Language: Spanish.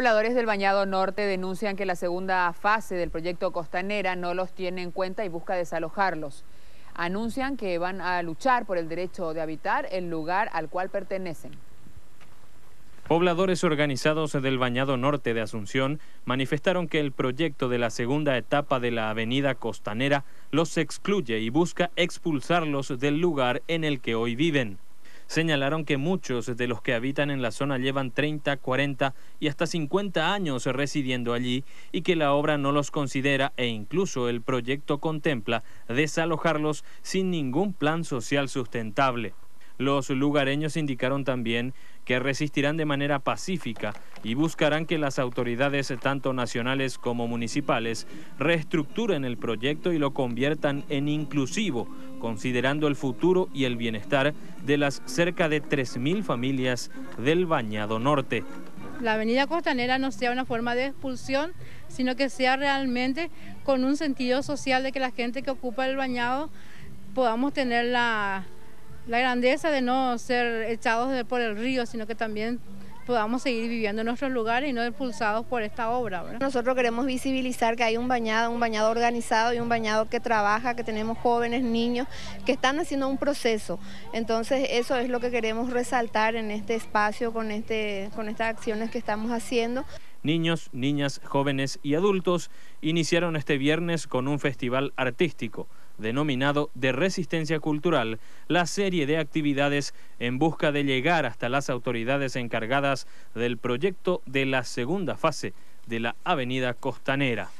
Pobladores del Bañado Norte denuncian que la segunda fase del proyecto Costanera no los tiene en cuenta y busca desalojarlos. Anuncian que van a luchar por el derecho de habitar el lugar al cual pertenecen. Pobladores organizados del Bañado Norte de Asunción manifestaron que el proyecto de la segunda etapa de la avenida Costanera los excluye y busca expulsarlos del lugar en el que hoy viven. Señalaron que muchos de los que habitan en la zona llevan 30, 40 y hasta 50 años residiendo allí y que la obra no los considera e incluso el proyecto contempla desalojarlos sin ningún plan social sustentable. Los lugareños indicaron también que resistirán de manera pacífica y buscarán que las autoridades, tanto nacionales como municipales, reestructuren el proyecto y lo conviertan en inclusivo, considerando el futuro y el bienestar de las cerca de 3.000 familias del Bañado Norte. La avenida costanera no sea una forma de expulsión, sino que sea realmente con un sentido social de que la gente que ocupa el bañado podamos tener la la grandeza de no ser echados por el río, sino que también podamos seguir viviendo en nuestros lugares y no expulsados por esta obra. Nosotros queremos visibilizar que hay un bañado, un bañado organizado y un bañado que trabaja, que tenemos jóvenes, niños, que están haciendo un proceso. Entonces eso es lo que queremos resaltar en este espacio con, este, con estas acciones que estamos haciendo. Niños, niñas, jóvenes y adultos iniciaron este viernes con un festival artístico denominado de resistencia cultural, la serie de actividades en busca de llegar hasta las autoridades encargadas del proyecto de la segunda fase de la Avenida Costanera.